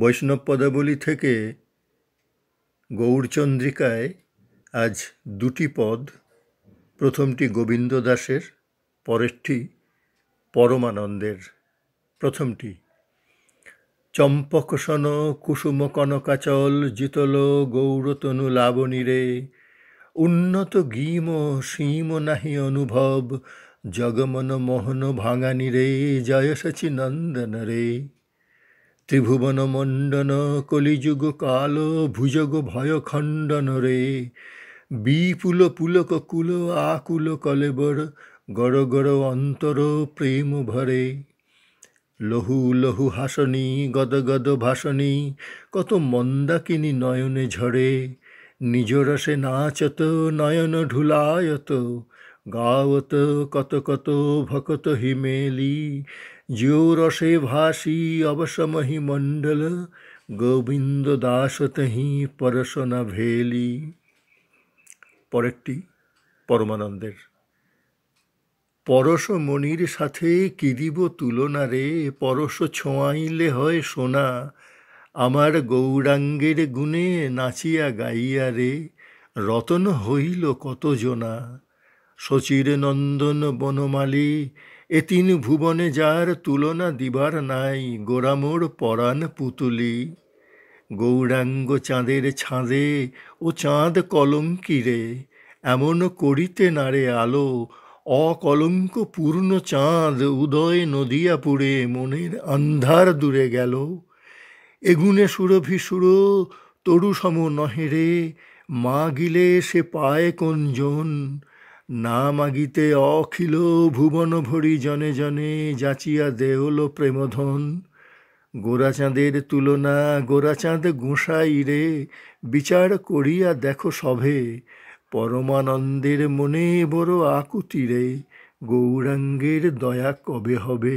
বৈষ্ণব পদাবলী থেকে গৌরচন্দ্রিকায় আজ দুটি পদ প্রথমটি গোবিন্দ দাসের পরেরটি পরমানন্দের প্রথমটি চম্পকসন কুসুম কনকাচল জিতল গৌরতনু রে উন্নত গীম সীম নাহি অনুভব জগমন মোহন ভাঙানি রে জয় সচিনন্দন রে ত্রিভুবন মণ্ডন কলিযুগ কাল ভুজগ ভয় খণ্ডন রে বিপুল পুলক কুল আকুল কলেবর গড় গড় অন্তর প্রেম ভরে লহু লহু হাসনি গদ গদ ভাসনি কত মন্দাকিনী নয়নে ঝরে নিজরসে নাচত নয়ন ঢুলায়ত গাওত কত কত ভকত হিমেলি রসে ভাসি অবসমহি মণ্ডল গোবিন্দ দাসতহি পরশনা ভেলি পরেরটি পরমানন্দের পরশ মনির সাথে কিদিব তুলনা রে পরশ ছোঁয়াইলে হয় সোনা আমার গৌরাঙ্গের গুণে নাচিয়া গাইয়া রে রতন হইল কতজনা শচীর নন্দন বনমালী এ তিন ভুবনে যার তুলনা দিবার নাই গোরামোর পরাণ পুতুলি গৌরাঙ্গ চাঁদের ছাঁদে ও চাঁদ কলঙ্কিরে এমন করিতে নারে আলো অকলঙ্ক পূর্ণ চাঁদ উদয় নদিয়াপুরে মনের আন্ধার দূরে গেল এগুনে সুরভি সুর তরু সম নহেরে মা গিলে সে পায় কঞ্জন না মাগিতে অখিল ভুবন ভরি জনে জনে যাচিয়া দেহল প্রেমধন গোরাচাঁদের তুলনা গোরাচাঁদ গোঁসাই রে বিচার করিয়া দেখো সভে পরমানন্দের মনে বড় আকুতি রে গৌরাঙ্গের দয়া কবে হবে